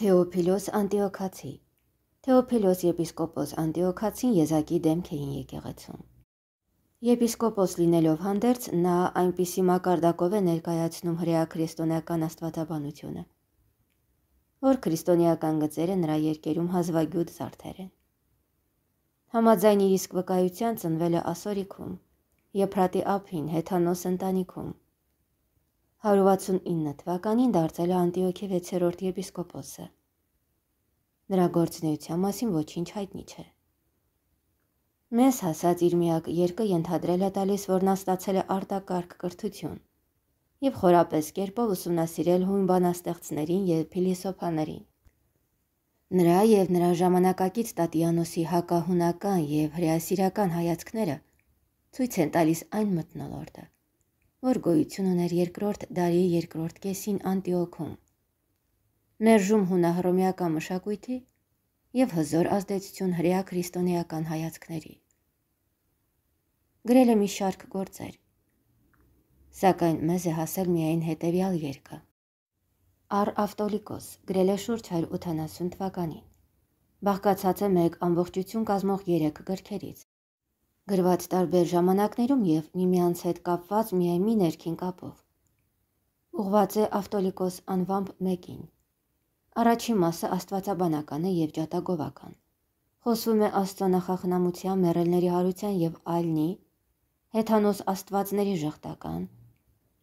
Թեոփիլոս Անտիոքացի Թեոփիլոս եպիսկոպոս Անտիոքացին եզակի դեմք էին եկեղեցում։ Եպիսկոպոս լինելով հանդերձ նա այնպիսի մակարդակով է ներկայացնում հրեա քրիստոնեական աստվածաբանությունը, որ քրիստոնեական գծերը նրա երկերում հազվագյուտ զարդեր են։ Համաձայն իր իսկ վկայության ծնվել է Ասորիքում, Եփրատի ափին, Հեթանոս ընտանիքում, 169 թվականին դարձել է Անտիոքի 6-րդ եպիսկոպոսը։ Նրա գործունեության մասին ոչինչ հայտնի չէ։ Մեզ հասած իր միակ երկը ենթադրել է տալիս, որ նա ստացել է արտակարգ կրթություն եւ խորապես կերպով ուսումնասիրել հույն բանաստեղծներին եւ փիլիսոփաներին։ Նրա եւ նրա ժամանակակից Տատիանոսի հակահունական եւ հրեասիրական հայացքները ցույց են տալիս այն մտնոլորտը, որ գոյություն ուներ երկրորդ դարի երկրորդ կեսին Անտիոքում։ Մերժում հունահռոմեական մշակույթի եւ հզոր ազդեցություն հрья քրիստոնեական հայացքների։ Գրել է մի շարք գործեր։ Սակայն մեզ է հասել միայն հետեւյալ երկը։ Ար Ավտոլիկոս գրել է շուրջ 180 թվականին։ Բաղկացած է մեկ ամբողջություն կազմող 3 գրքերից, գրված տարբեր ժամանակներում եւ միմյանց հետ կապված միայն մի ներքին կապով։ Ուղված է ավտոլիկոս անվամբ մեկին։ Առաջին մասը աստվածաբանական է եւ ջատագովական։ Խոսվում է աստոնախախնամության, մերելների հարության եւ այլնի, հեթանոս աստվածների ժխտական,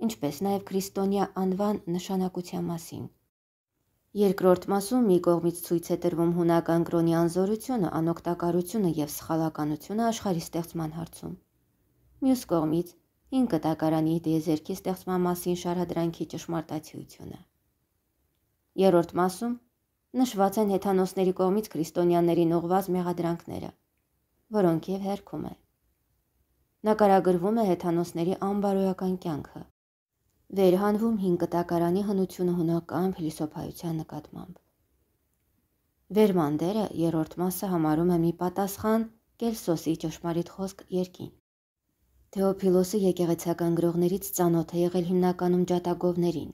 ինչպես նաեւ քրիստոնյա անվան նշանակության մասին։ Երկրորդ մասում մի կողմից ցույց է տրվում հունական կրոնի անզորությունը, անօգտակարությունը եւ սխալականությունը աշխարհի ստեղծման հարցում։ Մյուս կողմից ինքը տակարանի դիեզերքի ստեղծման մասին շարհադրանքի ճշմարտացիությունը։ Երրորդ մասում նշված են հեթանոսների կողմից քրիստոնյաներին ուղված մեղադրանքները, որոնք եւ հերքում է։ Նկարագրվում է հեթանոսների անբարոյական կյանքը, վերհանվում հին կտակարանի հնությունը հունական փիլիսոփայության նկատմամբ։ Վերմանդերը երրորդ մասը համարում է մի պատասխան Կելսոսի ճշմարիտ խոսք երկին։ Թեոփիլոսը եկեղեցական գրողներից ծանոթ է եղել հիմնականում ջատագովներին,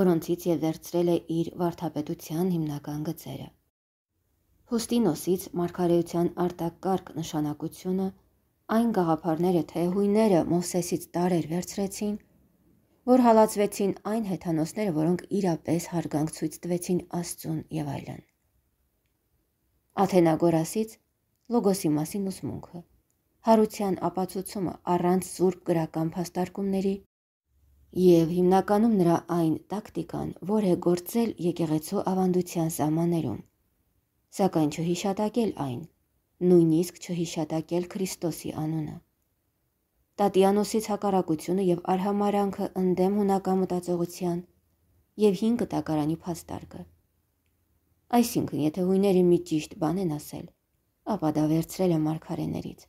որոնցից եւ վերցրել է իր վարդապետության հիմնական գծերը։ Հոստինոսից մարգարեության արտակարգ նշանակությունը այն գաղափարները, թե հույները Մովսեսից տարեր վերցրեցին, որ հալածվեցին այն հեթանոսները, որոնք իրապես հարգանք ցույց տվեցին Աստծուն եւ այլն։ Աթենագորասից լոգոսի մասին ուսմունքը։ Հարության ապացուցումը առանց սուրբ գրական փաստարկումների եւ հիմնականում նրա այն տակտիկան, որ է գործել եկեղեցու ավանդության սահմաններում։ Սակայն չհիշատակել այն, նույնիսկ չհիշատակել Քրիստոսի անունը։ Տատյանոսից հակառակությունը եւ արհամարանքը ընդդեմ հունական մտածողության եւ հին կտակարանի փաստարկը։ Այսինքն, եթե հույները մի ճիշտ բան են ասել, ապա դա վերցրել է մարգարեներից,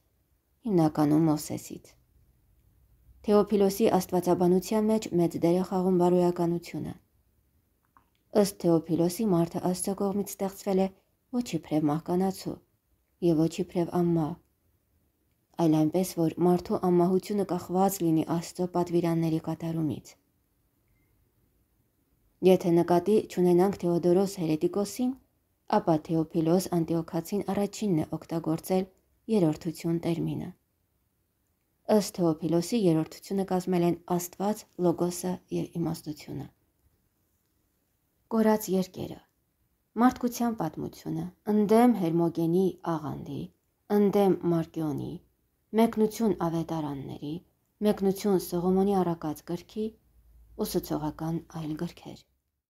հիմնականում Մովսեսից։ Թեոփիլոսի աստվածաբանության մեջ մեծ դեր է խաղում բարոյականությունը։ Ըստ Թեոփիլոսի մարդը Աստծո կողմից ստեղծվել է ոչ իբրև մահկանացու եւ ոչ իբրև ամմա, այլ այնպես, որ մարդու ամահությունը կախված լինի Աստծո պատվիրանների կատարումից։ Եթե նկատի չունենանք Թեոդորոս Հերետիկոսին, ապա Թեոփիլոս Անտիոքացին առաջինն է օգտագործել երրորդություն տերմինը։ Ըստ Թեոփիլոսի երրորդությունը կազմել են Աստված, Լոգոսը եւ իմաստությունը։ Կորած երկերը մարդկության պատմությունը, ընդեմ Հերմոգենի աղանդի, ընդեմ Մարկիոնի, մեկնություն ավետարանների, մեկնություն Սողոմոնի առակած գրքի, ուսուցողական այլ գրքեր։